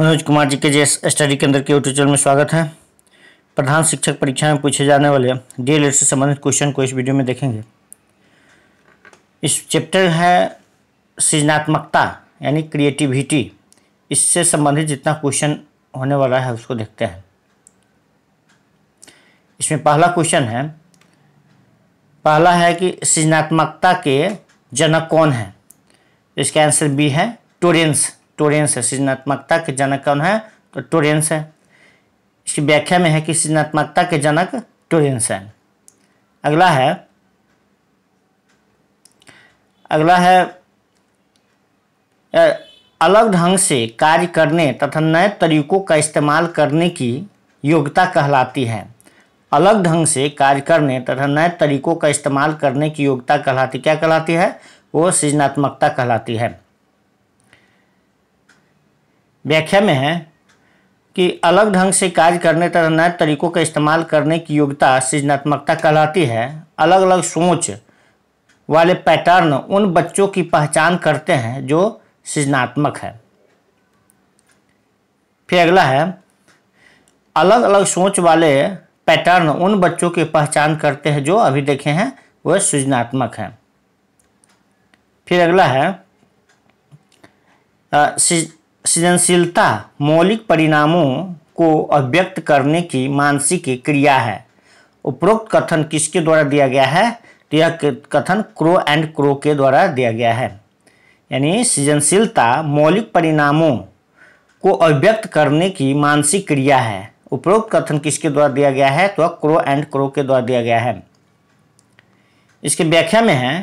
मनोज कुमार जी के जे स्टडी केंद्र के यूट्यूब चैनल में स्वागत है प्रधान शिक्षक परीक्षा में पूछे जाने वाले डी से संबंधित क्वेश्चन को इस वीडियो में देखेंगे इस चैप्टर है सृजनात्मकता यानी क्रिएटिविटी इससे संबंधित जितना क्वेश्चन होने वाला है उसको देखते हैं इसमें पहला क्वेश्चन है पहला है कि सृजनात्मकता के जनक कौन है इसका आंसर बी है टोरेंस टोरेंस है सृजनात्मकता के जनक कौन है तो टोरेंस है इसकी व्याख्या में है कि सृजनात्मकता के जनक टोरेंस है अगला है अगला है अलग ढंग से कार्य करने तथा नए तरीकों का इस्तेमाल करने की योग्यता कहलाती है अलग ढंग से कार्य करने तथा नए तरीकों का इस्तेमाल करने की योग्यता कहलाती क्या कहलाती है वो सृजनात्मकता कहलाती है व्याख्या में है कि अलग ढंग से कार्य करने तथा नए तरीकों का इस्तेमाल करने की योग्यता सृजनात्मकता कहलाती है अलग अलग सोच वाले पैटर्न उन बच्चों की पहचान करते हैं जो सृजनात्मक है फिर अगला है अलग अलग सोच वाले पैटर्न उन बच्चों की पहचान करते हैं जो अभी देखे हैं वह सृजनात्मक हैं फिर अगला है सृजनशीलता मौलिक परिणामों को अभिव्यक्त करने की मानसिक क्रिया है उपरोक्त कथन किसके द्वारा दिया गया है तो यह कथन क्रो एंड क्रो के द्वारा दिया गया है यानी सृजनशीलता मौलिक परिणामों को अभिव्यक्त करने की मानसिक क्रिया है उपरोक्त कथन किसके द्वारा दिया गया है तो क्रो एंड क्रो के द्वारा दिया गया है इसके व्याख्या में है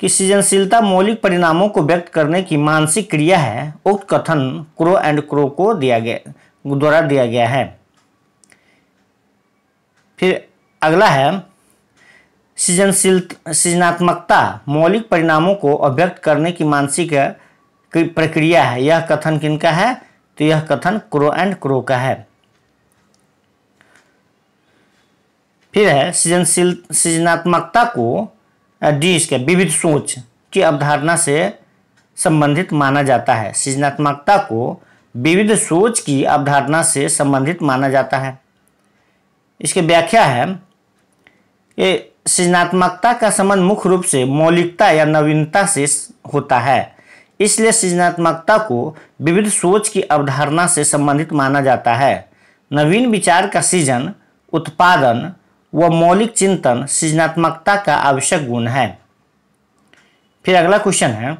कि सृजनशीलता मौलिक परिणामों को व्यक्त करने की मानसिक क्रिया है उक्त कथन क्रो एंड क्रो को दिया गया द्वारा दिया गया है फिर अगला है सृजनशील सृजनात्मकता मौलिक परिणामों को अभ्यक्त करने की मानसिक प्रक्रिया है यह कथन किनका है तो यह कथन क्रो एंड क्रो का है फिर है सृजनशील सृजनात्मकता को डी इसके विविध सोच की अवधारणा से संबंधित माना जाता है सृजनात्मकता को विविध सोच की अवधारणा से संबंधित माना जाता है इसकी व्याख्या है ये सृजनात्मकता का संबंध मुख्य रूप से मौलिकता या नवीनता से होता है इसलिए सृजनात्मकता को विविध सोच की अवधारणा से संबंधित माना जाता है नवीन विचार का सृजन उत्पादन व मौलिक चिंतन सृजनात्मकता का आवश्यक गुण है फिर अगला क्वेश्चन है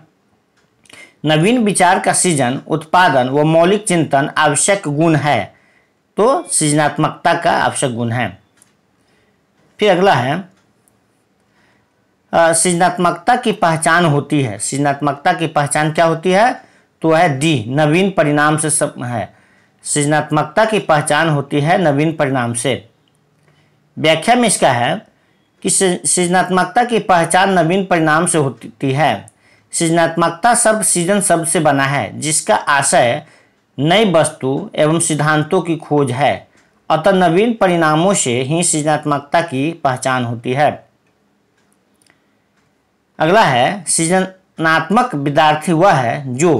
नवीन विचार का सृजन उत्पादन व मौलिक चिंतन आवश्यक गुण है तो सृजनात्मकता का आवश्यक गुण है फिर अगला है सृजनात्मकता की पहचान होती है सृजनात्मकता की पहचान क्या होती है तो है डी नवीन परिणाम से सब है सृजनात्मकता की पहचान होती है नवीन परिणाम से व्याख्या में इसका है कि सृजनात्मकता की पहचान नवीन परिणाम से होती है सृजनात्मकता शब्द सृजन शब्द से बना है जिसका आशय नई वस्तु एवं सिद्धांतों की खोज है अतः नवीन परिणामों से ही सृजनात्मकता की पहचान होती है अगला है सृजनात्मक विद्यार्थी वह है जो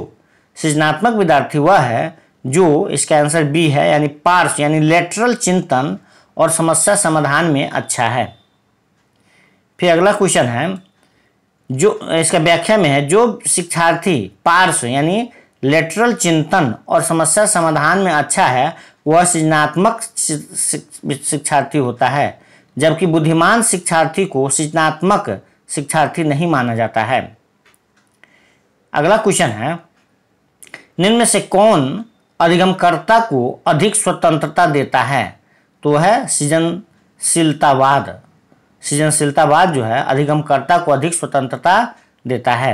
सृजनात्मक विद्यार्थी वह है जो इसका आंसर बी है यानी पार्श यानी लेटरल चिंतन और समस्या समाधान में अच्छा है फिर अगला क्वेश्चन है जो इसका व्याख्या में है जो शिक्षार्थी पार्श्व यानी लेटरल चिंतन और समस्या समाधान में अच्छा है वह सृजनात्मक शिक्षार्थी होता है जबकि बुद्धिमान शिक्षार्थी को सृजनात्मक शिक्षार्थी नहीं माना जाता है अगला क्वेश्चन है निम्न से कौन अधिगमकर्ता को अधिक स्वतंत्रता देता है तो है सृजनशीलतावाद सृजनशीलतावाद जो है अधिगमकर्ता को अधिक स्वतंत्रता देता है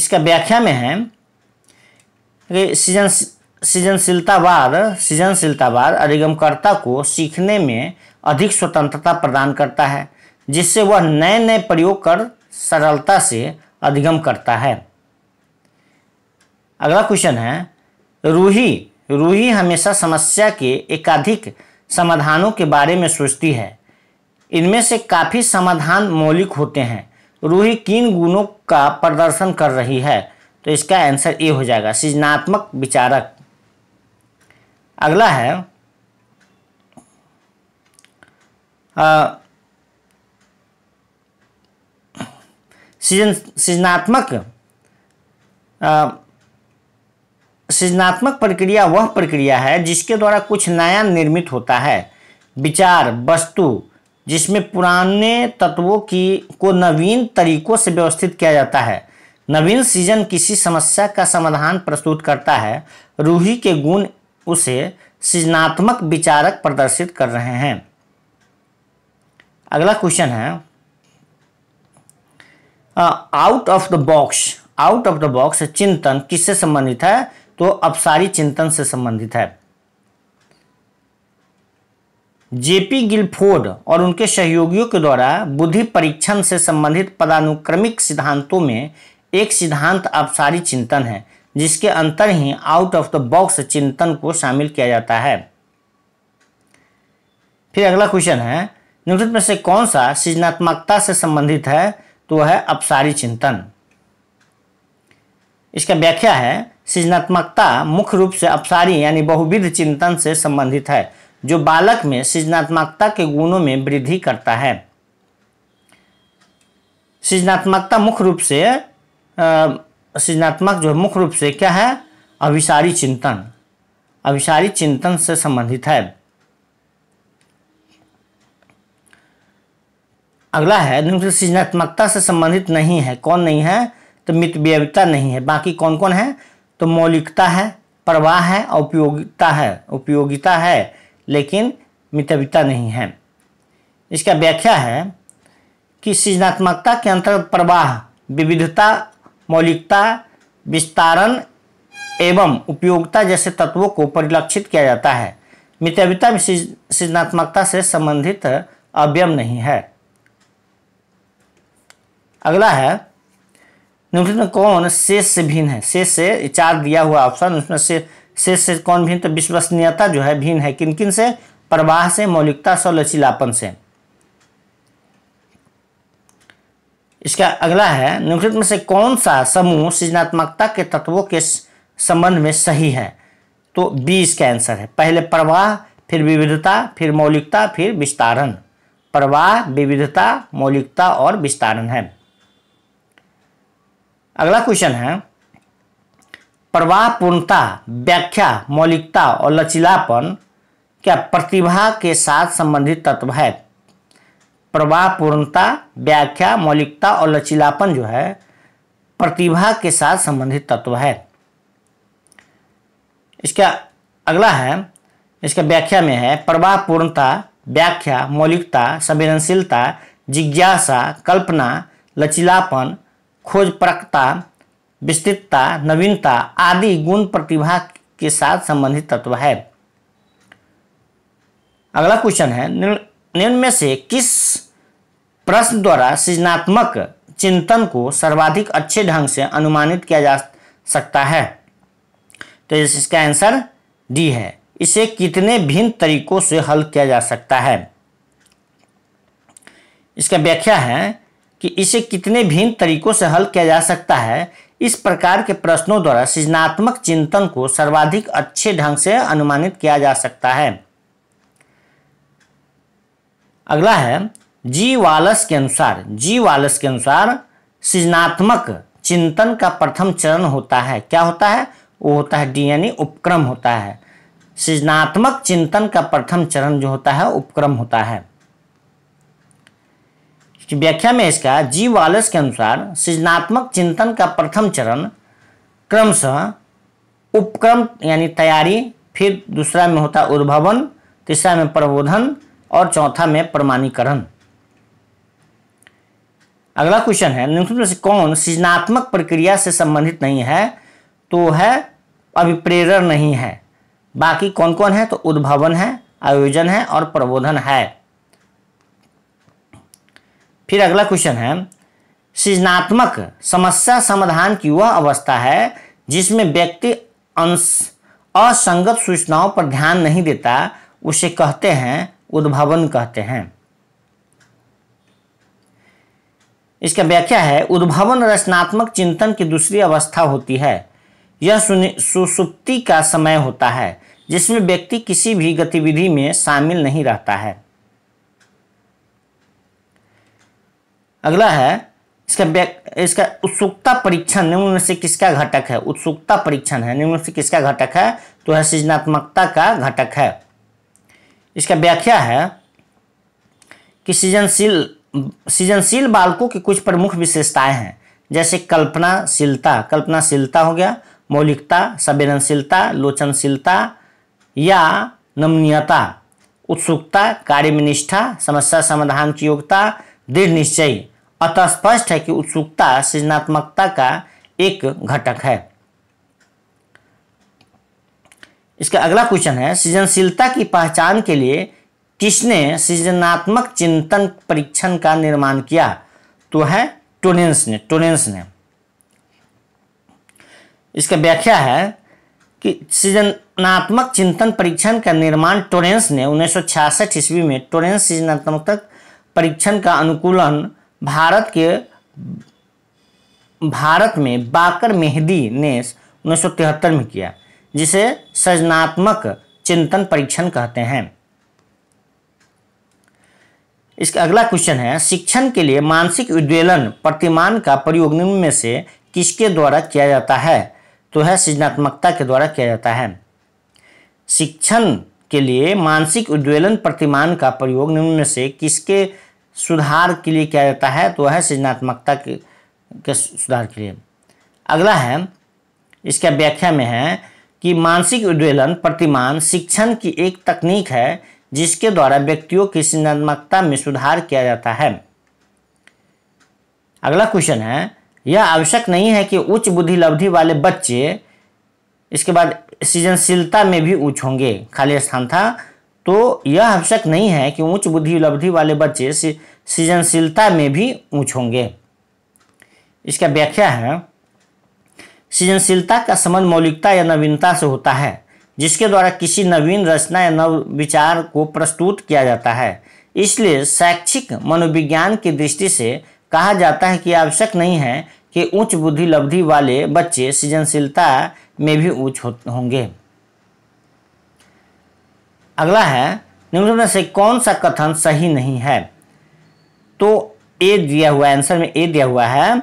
इसका व्याख्या में है कि सृजन सृजनशीलतावाद सृजनशीलतावाद अधिगमकर्ता को सीखने में अधिक स्वतंत्रता प्रदान करता है जिससे वह नए नए प्रयोग कर सरलता से अधिगम करता है अगला क्वेश्चन है रूही रूही हमेशा समस्या के एकाधिक समाधानों के बारे में सोचती है इनमें से काफ़ी समाधान मौलिक होते हैं रूही किन गुणों का प्रदर्शन कर रही है तो इसका आंसर ए हो जाएगा सृजनात्मक विचारक अगला है सृजनात्मक सृजनात्मक प्रक्रिया वह प्रक्रिया है जिसके द्वारा कुछ नया निर्मित होता है विचार वस्तु जिसमें पुराने तत्वों की को नवीन तरीकों से व्यवस्थित किया जाता है नवीन सीजन किसी समस्या का समाधान प्रस्तुत करता है रूही के गुण उसे सृजनात्मक विचारक प्रदर्शित कर रहे हैं अगला क्वेश्चन है out of the box out of the box चिंतन किससे संबंधित है तो अपसारी चिंतन से संबंधित है जेपी गिलफोर्ड और उनके सहयोगियों के द्वारा बुद्धि परीक्षण से संबंधित पदानुक्रमिक सिद्धांतों में एक सिद्धांत अपसारी चिंतन है जिसके अंतर ही आउट ऑफ द बॉक्स चिंतन को शामिल किया जाता है फिर अगला क्वेश्चन है निम्नलिखित में से कौन सा सृजनात्मकता से संबंधित है तो है अपसारी चिंतन इसका व्याख्या है सृजनात्मकता मुख्य रूप से अपसारी यानी बहुविध चिंतन से संबंधित है जो बालक में सृजनात्मकता के गुणों में वृद्धि करता है सृजनात्मकता मुख्य रूप से सृजनात्मक जो है मुख्य रूप से क्या है अभिसारी चिंतन अभिसारी चिंतन से संबंधित है अगला है सृजनात्मकता से संबंधित नहीं है कौन नहीं है तो मितव्ययता नहीं है बाकी कौन कौन है तो मौलिकता है प्रवाह है उपयोगिता है उपयोगिता है लेकिन मितव्यता नहीं है इसका व्याख्या है कि सृजनात्मकता के अंतर्गत प्रवाह विविधता मौलिकता विस्तारण एवं उपयोगिता जैसे तत्वों को परिलक्षित किया जाता है मितव्यता में सृजनात्मकता से संबंधित अव्यम नहीं है अगला है न्यूट्रन में कौन शेष से भिन्न है शेष से चार दिया हुआ ऑप्शन उसमें से शेष से कौन भिन्न तो विश्वसनीयता जो है भिन्न है किन किन से प्रवाह से मौलिकता से लचीलापन से इसका अगला है निम्नलिखित में से कौन सा समूह सृजनात्मकता के तत्वों के संबंध में सही है तो बी इसका आंसर है पहले प्रवाह फिर विविधता फिर मौलिकता फिर विस्तारण प्रवाह विविधता मौलिकता और विस्तारण है अगला क्वेश्चन है प्रवाह पूर्णता व्याख्या मौलिकता और लचीलापन क्या प्रतिभा के साथ संबंधित तत्व है प्रवाह पूर्णता व्याख्या मौलिकता और लचीलापन जो है प्रतिभा के साथ संबंधित तत्व है इसका अगला है इसका व्याख्या में है प्रवाह पूर्णता व्याख्या मौलिकता संवेदनशीलता जिज्ञासा कल्पना लचीलापन खोजपरकता विस्तृतता नवीनता आदि गुण प्रतिभा के साथ संबंधित तत्व है अगला क्वेश्चन है निम्न में से किस प्रश्न द्वारा सृजनात्मक चिंतन को सर्वाधिक अच्छे ढंग से अनुमानित किया जा सकता है तो इसका आंसर डी है इसे कितने भिन्न तरीकों से हल किया जा सकता है इसका व्याख्या है कि इसे कितने भिन्न तरीकों से हल किया जा सकता है इस प्रकार के प्रश्नों द्वारा सृजनात्मक चिंतन को सर्वाधिक अच्छे ढंग से अनुमानित किया जा सकता है अगला है जी वालस के अनुसार जी वालस के अनुसार सृजनात्मक चिंतन का प्रथम चरण होता है क्या होता है वो होता है डी यानी उपक्रम होता है सृजनात्मक चिंतन का प्रथम चरण जो होता है उपक्रम होता है व्याख्या में इसका जी वालस के अनुसार सृजनात्मक चिंतन का प्रथम चरण क्रमशः उपक्रम यानी तैयारी फिर दूसरा में होता उद्भवन तीसरा में प्रबोधन और चौथा में प्रमाणीकरण अगला क्वेश्चन है निम्नलिखित में से कौन सृजनात्मक प्रक्रिया से संबंधित नहीं है तो है अभिप्रेरण नहीं है बाकी कौन कौन है तो उद्भवन है आयोजन है और प्रबोधन है फिर अगला क्वेश्चन है सृजनात्मक समस्या समाधान की वह अवस्था है जिसमें व्यक्ति अंश असंगत सूचनाओं पर ध्यान नहीं देता उसे कहते हैं उद्भावन कहते हैं इसका व्याख्या है उद्भावन रचनात्मक चिंतन की दूसरी अवस्था होती है यह सुसुप्ति का समय होता है जिसमें व्यक्ति किसी भी गतिविधि में शामिल नहीं रहता है अगला है इसका इसका उत्सुकता परीक्षण निम्न में से किसका घटक है उत्सुकता परीक्षण है निम्न से किसका घटक है तो है सृजनात्मकता का घटक है इसका व्याख्या है कि सृजनशील सृजनशील बालकों की कुछ प्रमुख विशेषताएं हैं जैसे कल्पनाशीलता कल्पनाशीलता हो गया मौलिकता संवेदनशीलता लोचनशीलता या नमनीयता उत्सुकता कार्य में निष्ठा समस्या समाधान की योग्यता दृढ़ निश्चय अतः स्पष्ट है कि उत्सुकता सृजनात्मकता का एक घटक है इसका अगला क्वेश्चन है सृजनशीलता की पहचान के लिए किसने सृजनात्मक चिंतन परीक्षण का निर्माण किया तो है टोनेंस ने टोनेंस ने इसका व्याख्या है कि सृजनात्मक चिंतन परीक्षण का निर्माण टोरेंस ने उन्नीस ईस्वी में टोरेंस सृजनात्मक परीक्षण का अनुकूलन भारत के भारत में बाकर मेहदी ने उन्नीस में किया जिसे सृजनात्मक चिंतन परीक्षण कहते हैं इसका अगला क्वेश्चन है शिक्षण के लिए मानसिक उद्वेलन प्रतिमान का प्रयोग निम्न में से किसके द्वारा किया जाता है तो है सृजनात्मकता के द्वारा किया जाता है शिक्षण के लिए मानसिक उज्ज्वलन प्रतिमान का प्रयोग निम्न से किसके सुधार के लिए किया जाता है तो वह है सृजनात्मकता के, के सुधार के लिए अगला है इसका व्याख्या में है कि मानसिक उद्वेलन प्रतिमान शिक्षण की एक तकनीक है जिसके द्वारा व्यक्तियों की सृजनात्मकता में सुधार किया जाता है अगला क्वेश्चन है यह आवश्यक नहीं है कि उच्च बुद्धि लब्धि वाले बच्चे इसके बाद सृजनशीलता में भी ऊंच होंगे खाली स्थान था तो यह आवश्यक नहीं है कि उच्च बुद्धि उपलब्धि वाले बच्चे सृजनशीलता में भी ऊँच होंगे इसका व्याख्या है सृजनशीलता का संबंध मौलिकता या नवीनता से होता है जिसके द्वारा किसी नवीन रचना या नव विचार को प्रस्तुत किया जाता है इसलिए शैक्षिक मनोविज्ञान की दृष्टि से कहा जाता है कि आवश्यक नहीं है कि उच्च बुद्धि लब्धि वाले बच्चे सृजनशीलता में भी उच्च होंगे अगला है निम्न में से कौन सा कथन सही नहीं है तो ए दिया हुआ आंसर में ए दिया हुआ है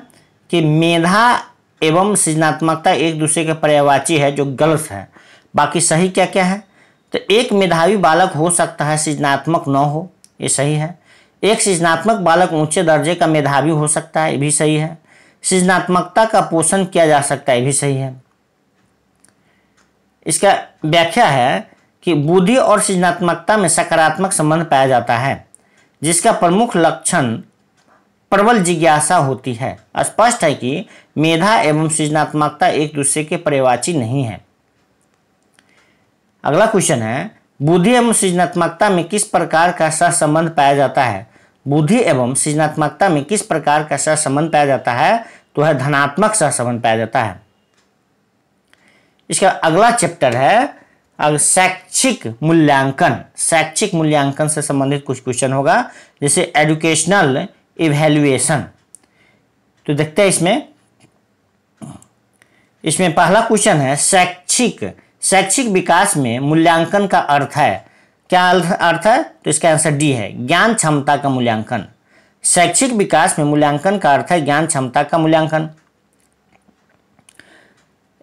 कि मेधा एवं सृजनात्मकता एक दूसरे के पर्यावाची है जो गलत है बाकी सही क्या क्या है तो एक मेधावी बालक हो सकता है सृजनात्मक न हो ये सही है एक सृजनात्मक बालक ऊंचे दर्जे का मेधावी हो सकता है ये भी सही है सृजनात्मकता का पोषण किया जा सकता है ये भी सही है इसका व्याख्या है कि बुद्धि और सृजनात्मकता में सकारात्मक संबंध पाया जाता है जिसका प्रमुख लक्षण प्रबल जिज्ञासा होती है स्पष्ट है कि मेधा एवं सृजनात्मकता एक दूसरे के परिवाची नहीं है अगला क्वेश्चन है बुद्धि एवं सृजनात्मकता में किस प्रकार का सहसंबंध पाया जाता है बुद्धि एवं सृजनात्मकता में किस प्रकार का सहसंबंध पाया जाता है तो है धनात्मक सहसंबंध पाया जाता है इसका अगला चैप्टर है शैक्षिक मूल्यांकन शैक्षिक मूल्यांकन से संबंधित कुछ क्वेश्चन होगा जैसे एजुकेशनल इवेल्युएशन तो देखते हैं इसमें इसमें पहला क्वेश्चन है शैक्षिक शैक्षिक विकास में मूल्यांकन का अर्थ है क्या अर्थ है तो इसका आंसर डी है ज्ञान क्षमता का मूल्यांकन शैक्षिक विकास में मूल्यांकन का अर्थ है ज्ञान क्षमता का मूल्यांकन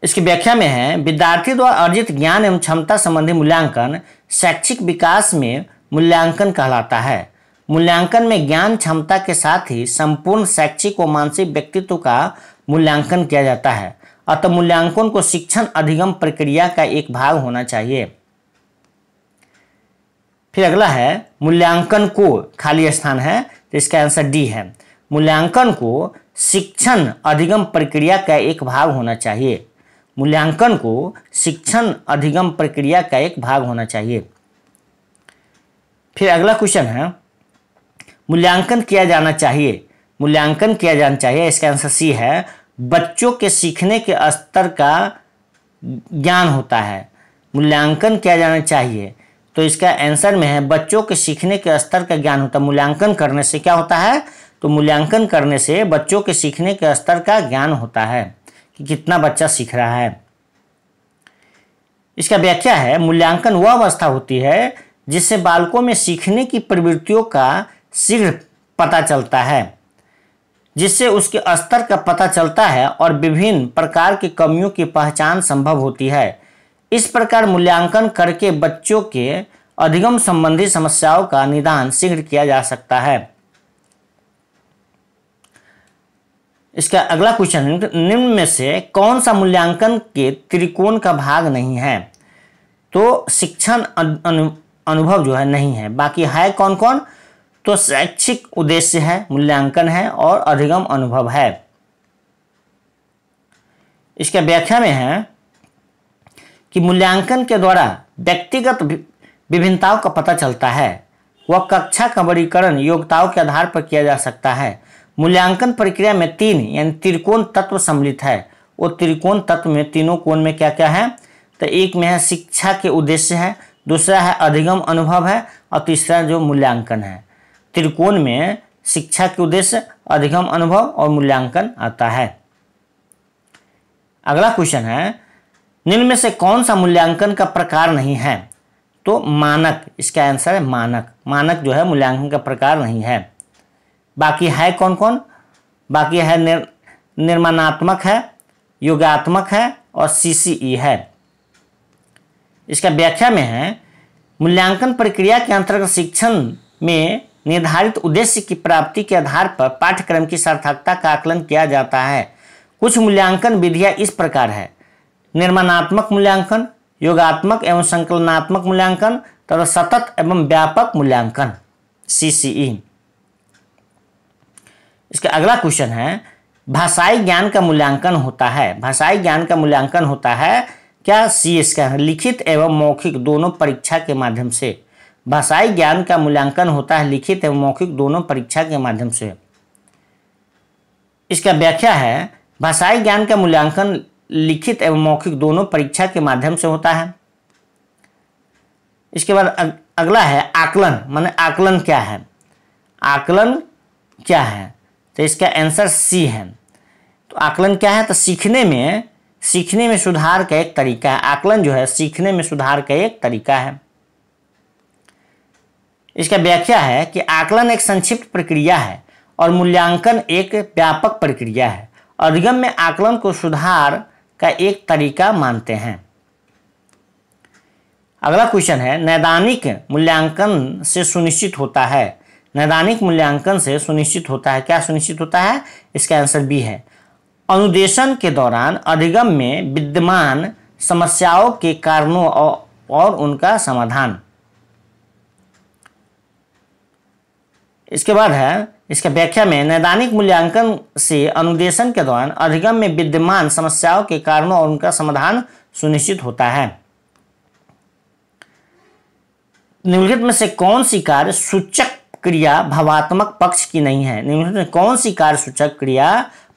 इसकी व्याख्या में है विद्यार्थी द्वारा अर्जित ज्ञान एवं क्षमता संबंधी मूल्यांकन शैक्षिक विकास में मूल्यांकन कहलाता है मूल्यांकन में ज्ञान क्षमता के साथ ही संपूर्ण शैक्षिक व मानसिक व्यक्तित्व का मूल्यांकन किया जाता है अतः मूल्यांकन को शिक्षण अधिगम प्रक्रिया का एक भाग होना चाहिए फिर अगला है मूल्यांकन को खाली स्थान है तो इसका आंसर डी है मूल्यांकन को शिक्षण अधिगम प्रक्रिया का एक भाग होना चाहिए मूल्यांकन को शिक्षण अधिगम प्रक्रिया का एक भाग होना चाहिए फिर अगला क्वेश्चन है मूल्यांकन किया जाना चाहिए मूल्यांकन किया जाना चाहिए इसका आंसर सी है बच्चों के सीखने के स्तर का ज्ञान होता है मूल्यांकन किया जाना चाहिए तो इसका आंसर में है बच्चों के सीखने के स्तर का ज्ञान होता है मूल्यांकन करने से क्या होता है तो मूल्यांकन करने से बच्चों के सीखने के स्तर का ज्ञान होता है कि कितना बच्चा सीख रहा है इसका व्याख्या है मूल्यांकन वह अवस्था होती है जिससे बालकों में सीखने की प्रवृत्तियों का शीघ्र पता चलता है जिससे उसके स्तर का पता चलता है और विभिन्न प्रकार की कमियों की पहचान संभव होती है इस प्रकार मूल्यांकन करके बच्चों के अधिगम संबंधी समस्याओं का निदान शीघ्र किया जा सकता है इसका अगला क्वेश्चन निम्न में से कौन सा मूल्यांकन के त्रिकोण का भाग नहीं है तो शिक्षण अनुभव जो है नहीं है बाकी है कौन कौन तो शैक्षिक उद्देश्य है मूल्यांकन है और अधिगम अनुभव है इसके व्याख्या में है कि मूल्यांकन के द्वारा व्यक्तिगत विभिन्नताओं का पता चलता है वह कक्षा का वर्गीकरण योग्यताओं के आधार पर किया जा सकता है मूल्यांकन प्रक्रिया में तीन यानी त्रिकोण तत्व सम्मिलित है वो त्रिकोण तत्व में तीनों कोण में क्या क्या है तो एक में है शिक्षा के उद्देश्य है दूसरा है अधिगम अनुभव है और तीसरा जो मूल्यांकन है त्रिकोण में शिक्षा के उद्देश्य अधिगम अनुभव और मूल्यांकन आता है अगला क्वेश्चन है निम्न में से कौन सा मूल्यांकन का प्रकार नहीं है तो मानक इसका आंसर है मानक मानक जो है मूल्यांकन का प्रकार नहीं है बाकी है कौन कौन बाकी है निर, निर्माणात्मक है योगात्मक है और सीसीई e है इसका व्याख्या में है मूल्यांकन प्रक्रिया के अंतर्गत शिक्षण में निर्धारित उद्देश्य की प्राप्ति के आधार पर पाठ्यक्रम की सार्थकता का आकलन किया जाता है कुछ मूल्यांकन विधियां इस प्रकार है निर्माणात्मक मूल्यांकन योगात्मक एवं संकलनात्मक मूल्यांकन तथा सतत एवं व्यापक मूल्यांकन सीसीई इसका अगला क्वेश्चन है भाषाई ज्ञान का मूल्यांकन होता है भाषाई ज्ञान का मूल्यांकन होता है क्या सी एस का लिखित एवं मौखिक दोनों परीक्षा के माध्यम से भाषाई ज्ञान का मूल्यांकन होता है लिखित एवं मौखिक दोनों परीक्षा के माध्यम से इसका व्याख्या है भाषाई ज्ञान का मूल्यांकन लिखित एवं मौखिक दोनों परीक्षा के माध्यम से होता है इसके बाद अगला है आकलन माने आकलन क्या है आकलन क्या है तो इसका आंसर सी है तो आकलन क्या है तो सीखने में सीखने में सुधार का एक तरीका है आकलन जो है सीखने में सुधार का एक तरीका है इसका व्याख्या है कि आकलन एक संक्षिप्त प्रक्रिया है और मूल्यांकन एक व्यापक प्रक्रिया है अधिगम में आकलन को सुधार का एक तरीका मानते हैं अगला क्वेश्चन है नैदानिक मूल्यांकन से सुनिश्चित होता है नैदानिक मूल्यांकन से सुनिश्चित होता है क्या सुनिश्चित होता है इसका आंसर बी है अनुदेशन के दौरान अधिगम में विद्यमान समस्याओं के कारणों और उनका समाधान इसके बाद है इसके व्याख्या में नैदानिक मूल्यांकन से अनुदेशन के दौरान अधिगम में विद्यमान समस्याओं के कारणों और उनका समाधान सुनिश्चित होता है निम्नलिखित में से कौन सी कार्य सूचक क्रिया भावात्मक पक्ष की नहीं है कौन सी कार्य सूचक क्रिया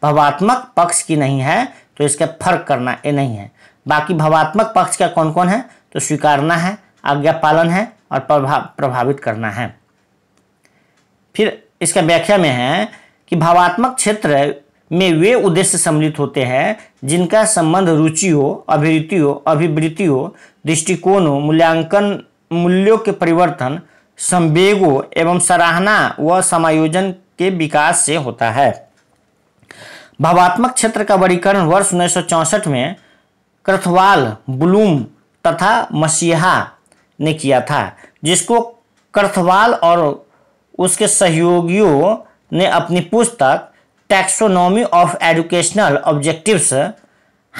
भावात्मक पक्ष की नहीं है तो इसका फर्क करना ये नहीं है बाकी भावात्मक पक्ष का कौन कौन है तो स्वीकारना है आज्ञा पालन है और प्रभा प्रभावित करना है फिर इसका व्याख्या में है कि भावात्मक क्षेत्र में वे उद्देश्य सम्मिलित होते हैं जिनका संबंध रुचि हो अभिरुचि हो अभिवृत्ति हो दृष्टिकोण हो मूल्यांकन मूल्यों के परिवर्तन संवेगों एवं सराहना व समायोजन के विकास से होता है भावात्मक क्षेत्र का वर्गीकरण वर्ष उन्नीस में क्रथवाल ब्लूम तथा मसीहा ने किया था जिसको क्रथवाल और उसके सहयोगियों ने अपनी पुस्तक taxonomy of educational objectives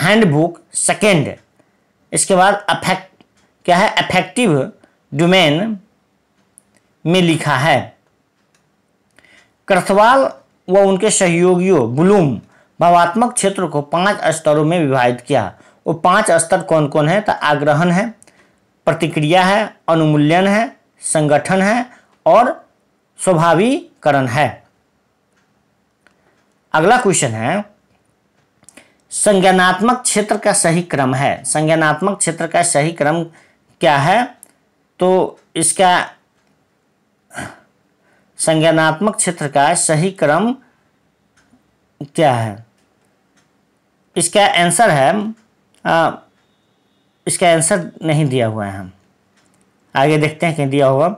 handbook second इसके बाद अफेक्ट क्या है अफेक्टिव डोमेन में लिखा है क्रथवाल व उनके सहयोगियों ब्लूम भावात्मक क्षेत्र को पांच स्तरों में विभाजित किया वो पांच स्तर कौन कौन है तो आग्रहण है प्रतिक्रिया है अनुमूल्यन है संगठन है और स्वभावीकरण है अगला क्वेश्चन है संज्ञानात्मक क्षेत्र का सही क्रम है संज्ञानात्मक क्षेत्र का सही क्रम क्या है तो इसका संज्ञानात्मक क्षेत्र का सही क्रम क्या है इसका आंसर है आ, इसका आंसर नहीं दिया हुआ है हम आगे देखते हैं कहीं दिया हुआ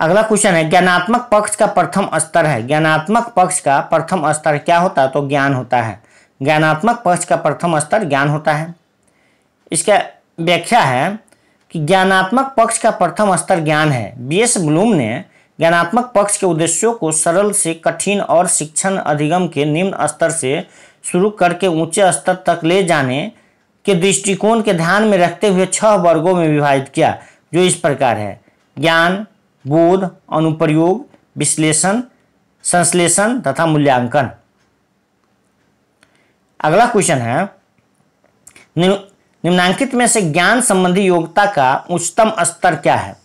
अगला क्वेश्चन है ज्ञानात्मक पक्ष का प्रथम स्तर है ज्ञानात्मक पक्ष का प्रथम स्तर क्या होता है तो ज्ञान होता है ज्ञानात्मक पक्ष का प्रथम स्तर ज्ञान होता है इसका व्याख्या है कि ज्ञानात्मक पक्ष का प्रथम स्तर ज्ञान है बी एस ब्लूम ने ज्ञानात्मक पक्ष के उद्देश्यों को सरल से कठिन और शिक्षण अधिगम के निम्न स्तर से शुरू करके ऊंचे स्तर तक ले जाने के दृष्टिकोण के ध्यान में रखते हुए छह वर्गों में विभाजित किया जो इस प्रकार है ज्ञान बोध अनुप्रयोग विश्लेषण संश्लेषण तथा मूल्यांकन अगला क्वेश्चन है निम्नांकित में से ज्ञान संबंधी योग्यता का उच्चतम स्तर क्या है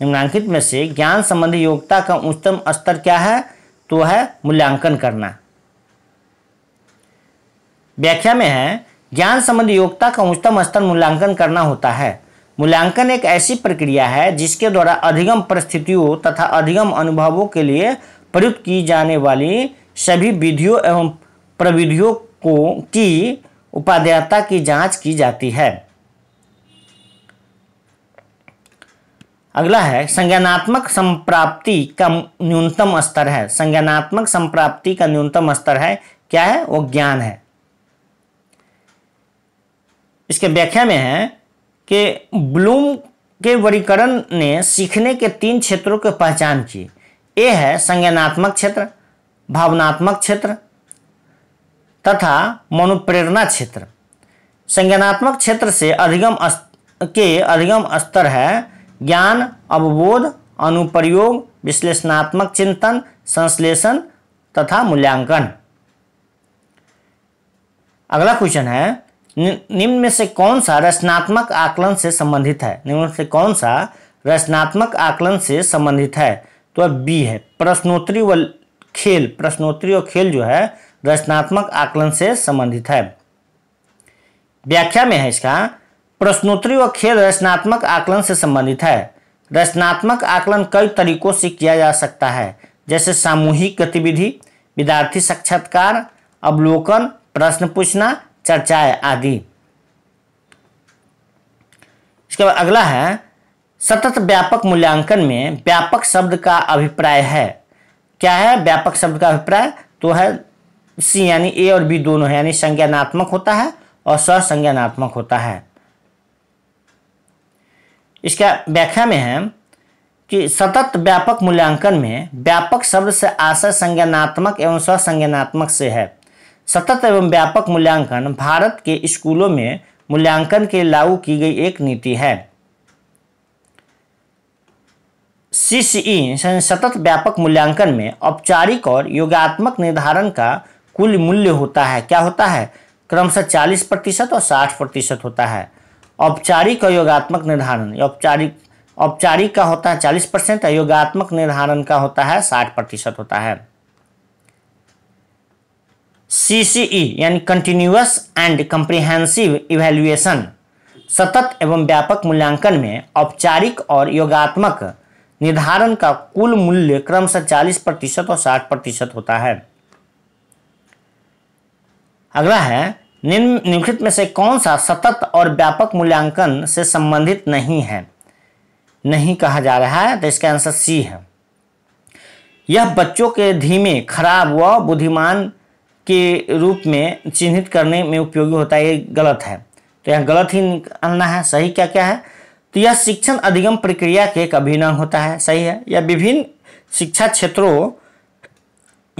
निम्नांकित में से ज्ञान संबंधी योग्यता का उच्चतम स्तर क्या है तो है मूल्यांकन करना व्याख्या में है ज्ञान संबंधी योग्यता का उच्चतम स्तर मूल्यांकन करना होता है मूल्यांकन एक ऐसी प्रक्रिया है जिसके द्वारा अधिगम परिस्थितियों तथा अधिगम अनुभवों के लिए प्रयुक्त की जाने वाली सभी विधियों एवं प्रविधियों को की उपाध्यायता की जांच की जाती है अगला है संज्ञानात्मक संप्राप्ति का न्यूनतम स्तर है संज्ञानात्मक संप्राप्ति का न्यूनतम स्तर है क्या है वो ज्ञान है इसके व्याख्या में है कि ब्लूम के वर्गीकरण ने सीखने के तीन क्षेत्रों की पहचान की ए है संज्ञानात्मक क्षेत्र भावनात्मक क्षेत्र तथा मनोप्रेरणा क्षेत्र संज्ञानात्मक क्षेत्र से अधिगम के अधिगम स्तर है ज्ञान अवबोध अनुप्रयोग विश्लेषणात्मक चिंतन संश्लेषण तथा मूल्यांकन अगला क्वेश्चन है निम्न में से कौन सा रचनात्मक आकलन से संबंधित है निम्न में से कौन सा रचनात्मक आकलन से संबंधित है तो अब बी है प्रश्नोत्तरी व खेल प्रश्नोत्तरी और खेल जो है रचनात्मक आकलन से संबंधित है व्याख्या में है इसका प्रश्नोत्तरी व खेल रचनात्मक आकलन से संबंधित है रचनात्मक आकलन कई तरीकों से किया जा सकता है जैसे सामूहिक गतिविधि विद्यार्थी साक्षात्कार अवलोकन प्रश्न पूछना चर्चाएं आदि इसके बाद अगला है सतत व्यापक मूल्यांकन में व्यापक शब्द का अभिप्राय है क्या है व्यापक शब्द का अभिप्राय तो है सी यानी ए और बी दोनों है यानी संज्ञानात्मक होता है और संज्ञानात्मक होता है इसका व्याख्या में है कि सतत व्यापक मूल्यांकन में व्यापक शब्द से आशय संज्ञानात्मक एवं स्वसंज्ञानात्मक से है सतत एवं व्यापक मूल्यांकन भारत के स्कूलों में मूल्यांकन के लागू की गई एक नीति है e सीसीई सतत व्यापक मूल्यांकन में औपचारिक और योगात्मक निर्धारण का कुल मूल्य होता है क्या होता है क्रमशः 40 प्रतिशत और 60 प्रतिशत होता है औपचारिक और योगात्मक निर्धारण औपचारिक औपचारिक का होता है चालीस परसेंट योगात्मक निर्धारण का होता है साठ प्रतिशत होता है सीसीई e यानी कंटिन्यूस एंड कंप्रिहेंसिव इवेल्युएशन सतत एवं व्यापक मूल्यांकन में औपचारिक और योगात्मक निर्धारण का कुल मूल्य क्रमशः चालीस प्रतिशत और साठ प्रतिशत होता है अगला है निम्नलिखित में से कौन सा सतत और व्यापक मूल्यांकन से संबंधित नहीं है नहीं कहा जा रहा है तो इसका आंसर सी है यह बच्चों के धीमे खराब व बुद्धिमान के रूप में चिन्हित करने में उपयोगी होता है ये गलत है तो यह गलत ही निकालना है सही क्या क्या है तो यह शिक्षण अधिगम प्रक्रिया के एक अभिनय होता है सही है यह विभिन्न शिक्षा क्षेत्रों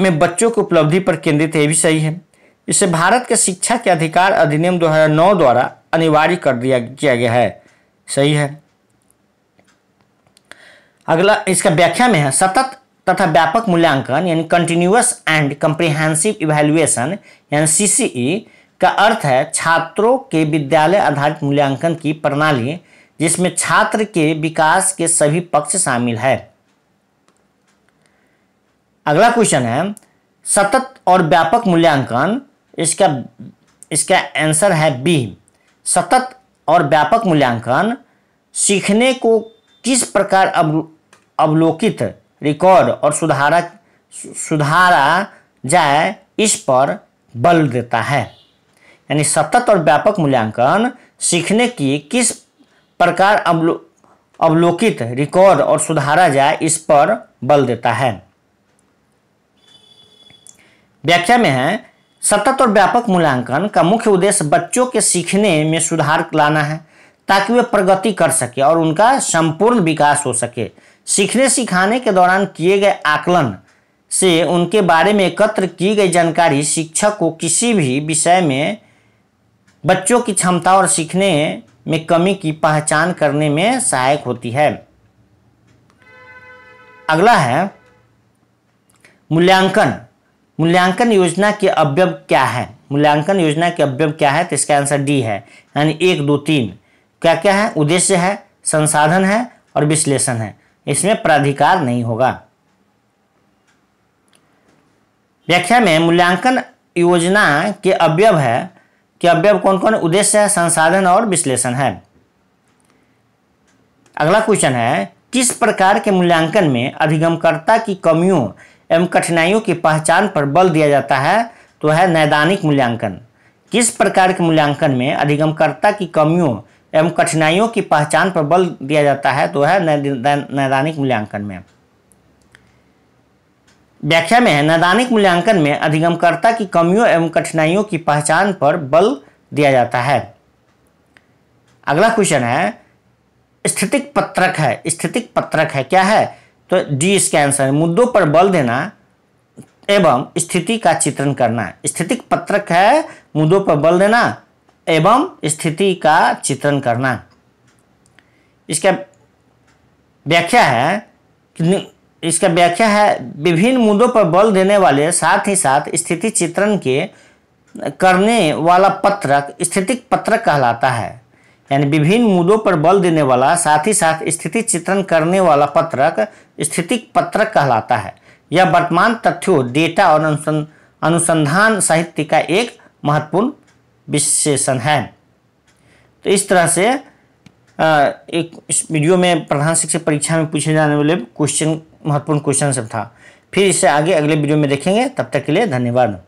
में बच्चों की उपलब्धि पर केंद्रित है भी सही है इसे भारत के शिक्षा के अधिकार अधिनियम 2009 द्वारा अनिवार्य कर दिया किया गया है सही है अगला इसका व्याख्या में है सतत तथा व्यापक मूल्यांकन यानी कंटिन्यूस एंड कम्प्रिहेंसिव इवेल्युएशन यानी सीसीई e का अर्थ है छात्रों के विद्यालय आधारित मूल्यांकन की प्रणाली जिसमें छात्र के विकास के सभी पक्ष शामिल है अगला क्वेश्चन है सतत और व्यापक मूल्यांकन इसका इसका आंसर है बी सतत और व्यापक मूल्यांकन सीखने को किस प्रकार अवलोकित रिकॉर्ड और सुधारा सुधारा जाए इस पर बल देता है यानी सतत और व्यापक मूल्यांकन सीखने की किस प्रकार अवलो अवलोकित रिकॉर्ड और सुधारा जाए इस पर बल देता है व्याख्या में है सतत और व्यापक मूल्यांकन का मुख्य उद्देश्य बच्चों के सीखने में सुधार लाना है ताकि वे प्रगति कर सके और उनका संपूर्ण विकास हो सके सीखने सिखाने के दौरान किए गए आकलन से उनके बारे में एकत्र की गई जानकारी शिक्षक को किसी भी विषय में बच्चों की क्षमता और सीखने में कमी की पहचान करने में सहायक होती है अगला है मूल्यांकन मूल्यांकन योजना के अव्यव क्या है मूल्यांकन योजना के अव्यव क्या है तो इसका आंसर डी है यानी एक दो तीन क्या क्या है उद्देश्य है संसाधन है और विश्लेषण है इसमें प्राधिकार नहीं होगा व्याख्या में मूल्यांकन योजना के अवयव है कि अवयव कौन कौन उद्देश्य है संसाधन और विश्लेषण है अगला क्वेश्चन है किस प्रकार के मूल्यांकन में अधिगमकर्ता की कमियों एवं कठिनाइयों की पहचान पर बल दिया जाता है तो है नैदानिक मूल्यांकन किस प्रकार के मूल्यांकन में अधिगमकर्ता की कमियों एवं कठिनाइयों की पहचान पर बल दिया जाता है तो है नैदानिक मूल्यांकन में व्याख्या में है नैदानिक मूल्यांकन में अधिगमकर्ता की कमियों एवं कठिनाइयों की पहचान पर बल दिया जाता है अगला क्वेश्चन है स्थितिक पत्रक है स्थितिक पत्रक है क्या है तो डी इसका आंसर है मुद्दों पर बल देना एवं स्थिति का चित्रण करना स्थितिक पत्रक है मुद्दों पर बल देना एवं स्थिति का चित्रण करना इसका व्याख्या है इसका व्याख्या है विभिन्न मुद्दों पर बल देने वाले साथ ही साथ स्थिति चित्रण के करने वाला पत्रक स्थितिक पत्रक कहलाता है यानी विभिन्न मुद्दों पर बल देने वाला साथ ही साथ स्थिति चित्रण करने वाला पत्रक स्थितिक पत्रक कहलाता है यह वर्तमान तथ्यों डेटा और अनुसंधान साहित्य का एक महत्वपूर्ण विशेषण है तो इस तरह से एक इस वीडियो में प्रधान शिक्षक परीक्षा में पूछे जाने वाले क्वेश्चन महत्वपूर्ण क्वेश्चन सब था फिर इससे आगे अगले वीडियो में देखेंगे तब तक के लिए धन्यवाद